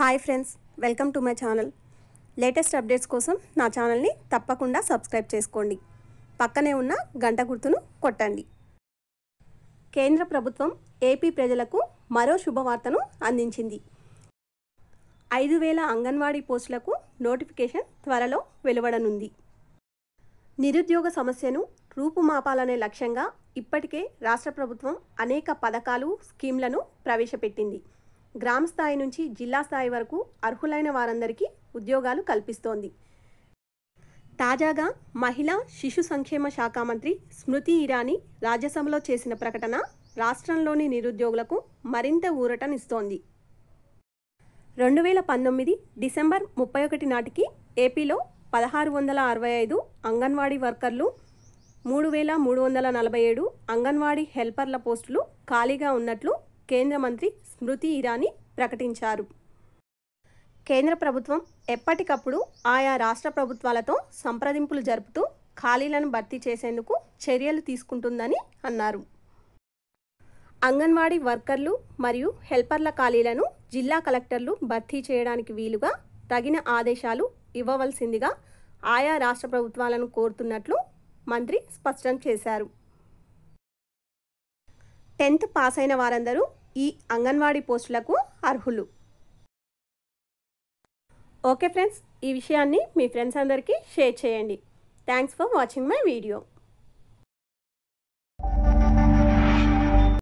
hi friends welcome to my channel latest updates కోసం నా ఛానల్ని తప్పకుండా సబ్స్క్రైబ్ చేసుకోండి పక్కనే ఉన్న గంట గుర్తును కొట్టండి కేంద్ర ప్రభుత్వం ఏపీ ప్రజలకు మరో శుభవార్తను అందించింది ఐదు వేల అంగన్వాడీ పోస్టులకు నోటిఫికేషన్ త్వరలో వెలువడనుంది నిరుద్యోగ సమస్యను రూపుమాపాలనే లక్ష్యంగా ఇప్పటికే రాష్ట్ర ప్రభుత్వం అనేక పథకాలు స్కీమ్లను ప్రవేశపెట్టింది గ్రామ స్థాయి నుంచి జిల్లా స్థాయి వరకు అర్హులైన వారందరికీ ఉద్యోగాలు కల్పిస్తోంది తాజాగా మహిళా శిశు సంక్షేమ శాఖ మంత్రి స్మృతి ఇరానీ రాజ్యసభలో చేసిన ప్రకటన రాష్ట్రంలోని నిరుద్యోగులకు మరింత ఊరటనిస్తోంది రెండు వేల పంతొమ్మిది డిసెంబర్ ముప్పై ఒకటి నాటికి ఏపీలో పదహారు వందల అరవై ఐదు అంగన్వాడీ వర్కర్లు మూడు వేల మూడు వందల నలభై ఏడు అంగన్వాడీ హెల్పర్ల పోస్టులు ఖాళీగా ఉన్నట్లు కేంద్ర మంత్రి స్మృతి ఇరానీ ప్రకటించారు కేంద్ర ప్రభుత్వం ఎప్పటికప్పుడు ఆయా రాష్ట్ర ప్రభుత్వాలతో సంప్రదింపులు జరుపుతూ ఖాళీలను భర్తీ చేసేందుకు చర్యలు తీసుకుంటుందని అన్నారు అంగన్వాడీ వర్కర్లు మరియు హెల్పర్ల ఖాళీలను జిల్లా కలెక్టర్లు భర్తీ చేయడానికి వీలుగా తగిన ఆదేశాలు ఇవ్వవలసిందిగా ఆయా రాష్ట్ర ప్రభుత్వాలను కోరుతున్నట్లు మంత్రి స్పష్టం చేశారు టెన్త్ పాస్ అయిన వారందరూ ఈ అంగన్వాడీ పోస్టులకు అర్హులు ఓకే ఫ్రెండ్స్ ఈ విషయాన్ని మీ ఫ్రెండ్స్ అందరికీ షేర్ చేయండి thanks for watching my video